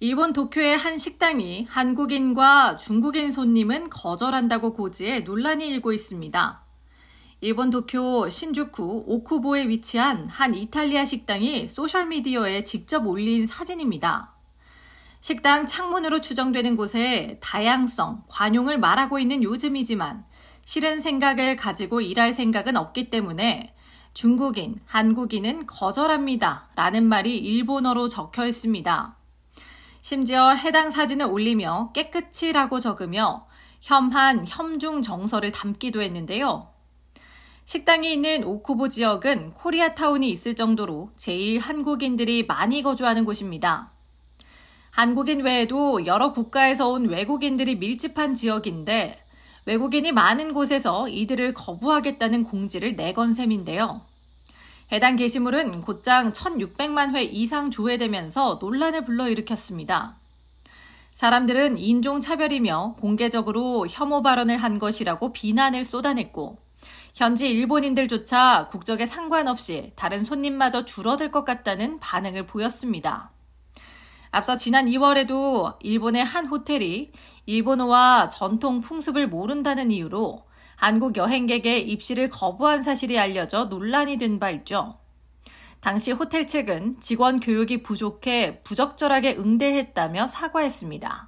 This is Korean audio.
일본 도쿄의 한 식당이 한국인과 중국인 손님은 거절한다고 고지해 논란이 일고 있습니다. 일본 도쿄 신주쿠 오쿠보에 위치한 한 이탈리아 식당이 소셜미디어에 직접 올린 사진입니다. 식당 창문으로 추정되는 곳에 다양성, 관용을 말하고 있는 요즘이지만 싫은 생각을 가지고 일할 생각은 없기 때문에 중국인, 한국인은 거절합니다. 라는 말이 일본어로 적혀 있습니다. 심지어 해당 사진을 올리며 깨끗이라고 적으며 혐한, 혐중 정서를 담기도 했는데요. 식당이 있는 오쿠보 지역은 코리아타운이 있을 정도로 제일 한국인들이 많이 거주하는 곳입니다. 한국인 외에도 여러 국가에서 온 외국인들이 밀집한 지역인데 외국인이 많은 곳에서 이들을 거부하겠다는 공지를 내건 셈인데요. 해당 게시물은 곧장 1600만 회 이상 조회되면서 논란을 불러일으켰습니다. 사람들은 인종차별이며 공개적으로 혐오 발언을 한 것이라고 비난을 쏟아냈고, 현지 일본인들조차 국적에 상관없이 다른 손님마저 줄어들 것 같다는 반응을 보였습니다. 앞서 지난 2월에도 일본의 한 호텔이 일본어와 전통 풍습을 모른다는 이유로 한국 여행객의 입시를 거부한 사실이 알려져 논란이 된 바 있죠. 당시 호텔 측은 직원 교육이 부족해 부적절하게 응대했다며 사과했습니다.